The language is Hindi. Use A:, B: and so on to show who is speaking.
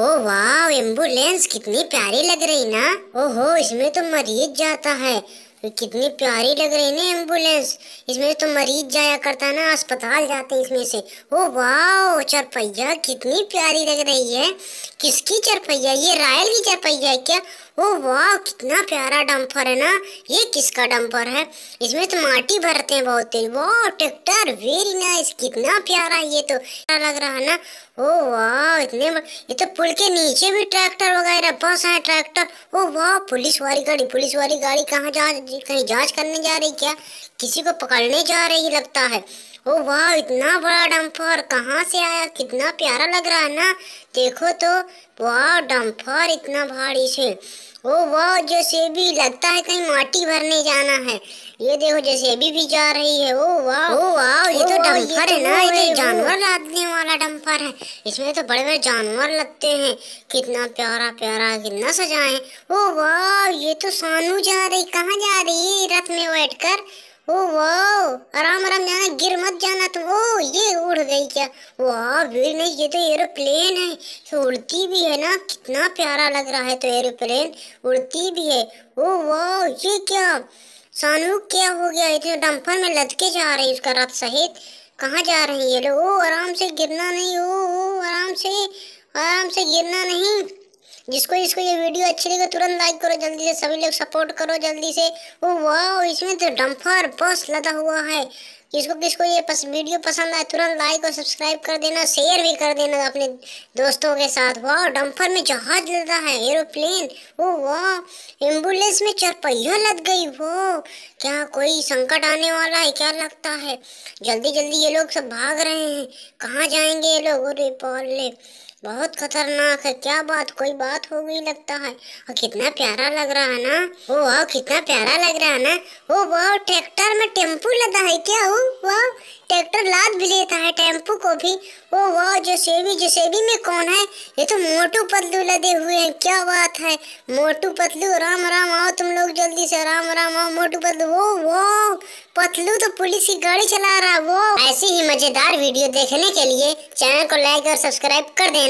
A: ओ वाह एम्बुलेंस कितनी प्यारी लग रही ना ओहो इसमें तो मरीज जाता है कितनी प्यारी लग रही ना एम्बुलेंस इसमें तो मरीज जाया करता ना अस्पताल जाते इसमें से ओ वाह चरपैया कितनी प्यारी लग रही है किसकी चरपैया ये रायल की चरपैया है क्या ओ वाह कितना प्यारा डंपर है ना ये किसका डंपर है इसमें तो माटी भरते हैं बहुत तेज वाह ट्रैक्टर वेरी नाइस कितना प्यारा ये तो लग रहा है ना ओ वाह इतने ये तो पुल के नीचे भी ट्रैक्टर वगैरह बस है ट्रैक्टर ओ वाह पुलिस वाली गाड़ी पुलिस वाली गाड़ी कहाँ जा जी कहीं जांच करने जा रही क्या किसी को पकड़ने जा रही लगता है ओ वाह इतना बड़ा डम्फर कहाँ से आया कितना प्यारा लग रहा है ना देखो तो वाह डम्फर इतना भारी से ओ वाह जैसे भी लगता है कहीं माटी भरने जाना है ये देखो जैसे भी भी जा रही है ओ वाह ओ वाह ये तो डम्फर है तो ना ये तो जानवर लादने वाला डम्फर है इसमें तो बड़े बड़े जानवर लगते हैं कितना प्यारा प्यारा कितना सजाए ओ वाह ये तो सानू जा रही कहाँ जा रही है रथ में बैठ ओ वाओ आराम आराम जाना गिर मत जाना तो वो ये उड़ गई क्या वाह वीर नहीं ये तो एरोप्लेन है तो उड़ती भी है ना कितना प्यारा लग रहा है तो एरोप्लेन उड़ती भी है ओ वाह ये क्या सानू क्या हो गया इतने डम्फर में लदके जा रही उसका रथ सहित कहाँ जा रही है ये लोग ओ आराम से गिरना नहीं ओ, ओ आराम से आराम से गिरना नहीं जिसको जिसको ये वीडियो अच्छी लगे तुरंत लाइक करो जल्दी से सभी लोग सपोर्ट करो जल्दी से ओ वाह इसमें तो डम्फर बस लदा हुआ है किसको किसको ये पस, वीडियो पसंद आए तुरंत लाइक और सब्सक्राइब कर देना शेयर भी कर देना अपने दोस्तों के साथ वाह डम्फर में जहाज लगा है एरोप्लेन ओ वाह एम्बुलेंस में चरपहिया लग गई वो क्या कोई संकट आने वाला है क्या लगता है जल्दी जल्दी ये लोग सब भाग रहे हैं कहाँ जाएंगे ये लोग रिपोर्ट बहुत खतरनाक है क्या बात कोई बात हो गई लगता है और कितना प्यारा लग रहा है ना ओ वाह कितना प्यारा लग रहा है ना ओ वाह ट्रैक्टर में टेम्पू लगा है क्या ओ वाह ट्रैक्टर लाद भी लेता है टेम्पो को भी ओ वाह जो सेवी जो में कौन है ये तो मोटू पतलू लदे हुए हैं क्या बात है मोटू पतलू राम राम आओ तुम लोग जल्दी से राम राम आओ मोटू पतलू वो वो पतलू तो पुलिस की गाड़ी चला रहा है वो ऐसी ही मजेदार वीडियो देखने के लिए चैनल को लाइक और सब्सक्राइब कर देना